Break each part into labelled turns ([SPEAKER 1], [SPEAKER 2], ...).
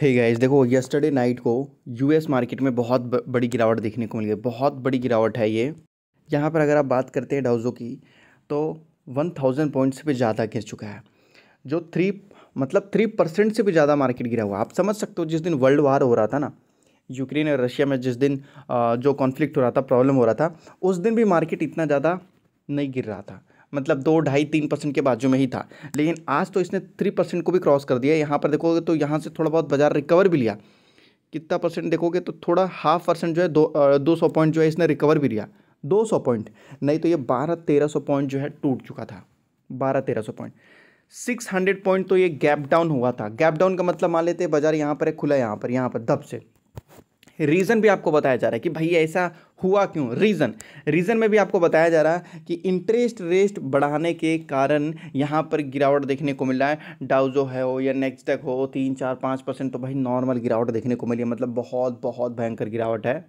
[SPEAKER 1] हे hey guys देखो yesterday night को US market में बहुत बड़ी गिरावट देखने को मिली है बहुत बड़ी गिरावट है ये यहाँ पर अगर आप बात करते हैं डाउजो की तो वन थाउजेंड पॉइंट से भी ज़्यादा गिर चुका है जो थ्री मतलब थ्री परसेंट से भी ज़्यादा मार्केट गिरा हुआ आप समझ सकते हो जिस दिन वर्ल्ड वार हो रहा था ना यूक्रेन और रशिया में जिस दिन जो कॉन्फ्लिक्ट हो रहा था प्रॉब्लम हो रहा था उस दिन भी मार्केट इतना ज़्यादा नहीं गिर रहा था मतलब दो ढाई तीन परसेंट के बाजू में ही था लेकिन आज तो इसने थ्री परसेंट को भी क्रॉस कर दिया यहाँ पर देखोगे तो यहाँ से थोड़ा बहुत बाजार रिकवर भी लिया कितना परसेंट देखोगे तो थोड़ा हाफ परसेंट जो है दो दो सौ पॉइंट जो है इसने रिकवर भी लिया दो सौ पॉइंट नहीं तो ये बारह तेरह सौ पॉइंट जो है टूट चुका था बारह तेरह सौ पॉइंट सिक्स हंड्रेड पॉइंट तो ये गैप डाउन हुआ था गैप डाउन का मतलब मान लेते बाजार यहाँ पर है खुला यहाँ पर यहाँ पर दब से रीज़न भी आपको बताया जा रहा है कि भाई ऐसा हुआ क्यों रीज़न रीज़न में भी आपको बताया जा रहा है कि इंटरेस्ट रेट बढ़ाने के कारण यहाँ पर गिरावट देखने को मिल रहा है डाउजो है हो या नेक्स्टेक हो तीन चार पाँच परसेंट तो भाई नॉर्मल गिरावट देखने को मिली है मतलब बहुत बहुत भयंकर गिरावट है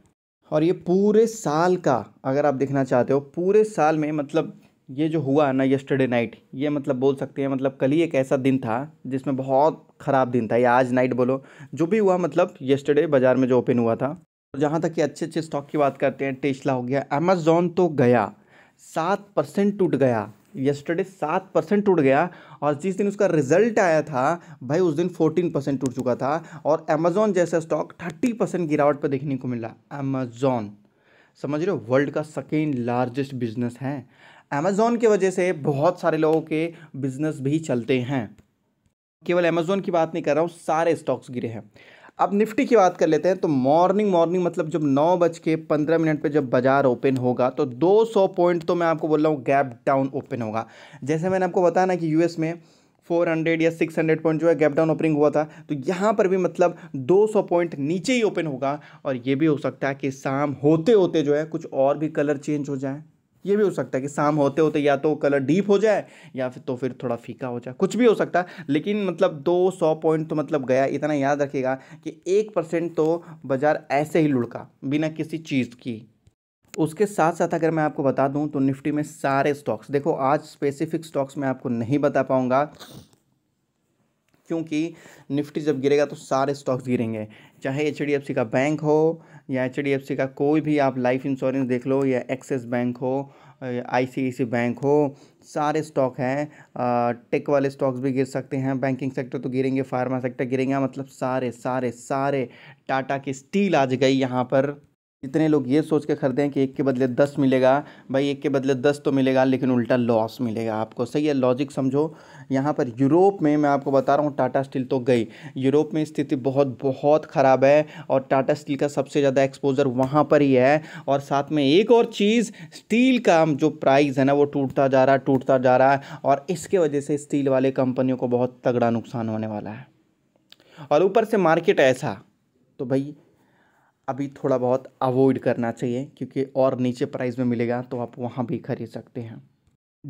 [SPEAKER 1] और ये पूरे साल का अगर आप देखना चाहते हो पूरे साल में मतलब ये जो हुआ ना यस्टरडे नाइट ये मतलब बोल सकते हैं मतलब कल ही एक ऐसा दिन था जिसमें बहुत ख़राब दिन था या आज नाइट बोलो जो भी हुआ मतलब यस्टरडे बाज़ार में जो ओपन हुआ था जहाँ तक कि अच्छे अच्छे स्टॉक की बात करते हैं टेस्ला हो गया अमेजोन तो गया सात परसेंट टूट गया यस्टरडे सात परसेंट टूट गया और जिस दिन उसका रिजल्ट आया था भाई उस दिन फोर्टीन परसेंट टूट चुका था और अमेजोन जैसा स्टॉक थर्टी परसेंट गिरावट पर देखने को मिला अमेजोन समझ रहे हो वर्ल्ड का सेकेंड लार्जेस्ट बिजनेस है अमेज़ोन की वजह से बहुत सारे लोगों के बिजनेस भी चलते हैं केवल अमेज़ोन की बात नहीं कर रहा हूँ सारे स्टॉक्स गिरे हैं अब निफ्टी की बात कर लेते हैं तो मॉर्निंग मॉर्निंग मतलब जब नौ बज के पंद्रह मिनट पर जब बाजार ओपन होगा तो 200 पॉइंट तो मैं आपको बोल रहा हूँ गैप डाउन ओपन होगा जैसे मैंने आपको बताया ना कि यूएस में 400 या 600 पॉइंट जो है गैप डाउन ओपनिंग हुआ था तो यहाँ पर भी मतलब 200 पॉइंट नीचे ही ओपन होगा और ये भी हो सकता है कि शाम होते होते जो है कुछ और भी कलर चेंज हो जाए ये भी हो सकता है कि शाम होते होते या तो कलर डीप हो जाए या फिर तो फिर थोड़ा फीका हो जाए कुछ भी हो सकता है लेकिन मतलब दो सौ पॉइंट तो मतलब गया इतना याद रखिएगा कि एक परसेंट तो बाज़ार ऐसे ही लुढ़का बिना किसी चीज़ की उसके साथ साथ अगर मैं आपको बता दूं तो निफ्टी में सारे स्टॉक्स देखो आज स्पेसिफिक स्टॉक्स मैं आपको नहीं बता पाऊंगा क्योंकि निफ्टी जब गिरेगा तो सारे स्टॉक्स गिरेंगे चाहे एच का बैंक हो या एच का कोई भी आप लाइफ इंश्योरेंस देख लो या एक्सिस बैंक हो आई बैंक हो सारे स्टॉक हैं टेक वाले स्टॉक्स भी गिर सकते हैं बैंकिंग सेक्टर तो गिरेंगे फार्मा सेक्टर गिरेंगे मतलब सारे सारे सारे टाटा की स्टील आज गई यहाँ पर इतने लोग ये सोच के खरीदे हैं कि एक के बदले दस मिलेगा भाई एक के बदले दस तो मिलेगा लेकिन उल्टा लॉस मिलेगा आपको सही है लॉजिक समझो यहाँ पर यूरोप में मैं आपको बता रहा हूँ टाटा स्टील तो गई यूरोप में स्थिति बहुत बहुत ख़राब है और टाटा स्टील का सबसे ज़्यादा एक्सपोजर वहाँ पर ही है और साथ में एक और चीज़ स्टील का जो प्राइस है ना वो टूटता जा रहा है टूटता जा रहा है और इसके वजह से स्टील वाले कंपनियों को बहुत तगड़ा नुकसान होने वाला है और ऊपर से मार्केट ऐसा तो भाई अभी थोड़ा बहुत अवॉइड करना चाहिए क्योंकि और नीचे प्राइस में मिलेगा तो आप वहाँ भी खरीद सकते हैं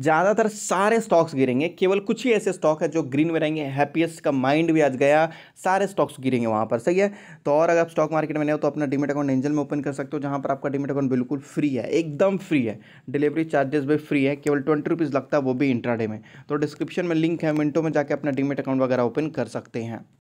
[SPEAKER 1] ज़्यादातर सारे स्टॉक्स गिरेंगे केवल कुछ ही ऐसे स्टॉक है जो ग्रीन में रहेंगे हैप्पीएस्ट का माइंड भी आज गया सारे स्टॉक्स गिरेंगे वहाँ पर सही है तो और अगर आप स्टॉक मार्केट में नहीं हो तो अपना डिमेट अकाउंट एंजल में ओपन कर सकते हो जहाँ पर आपका डिमेट अकाउंट बिल्कुल फ्री है एकदम फ्री है डिलीवरी चार्जेस भी फ्री है केवल ट्वेंटी रुपीज़ लगता है वो भी इंट्राडे में तो डिस्क्रिप्शन में लिंक है मिनटों में जाकर अपना डिमेट अकाउंट वगैरह ओपन कर सकते हैं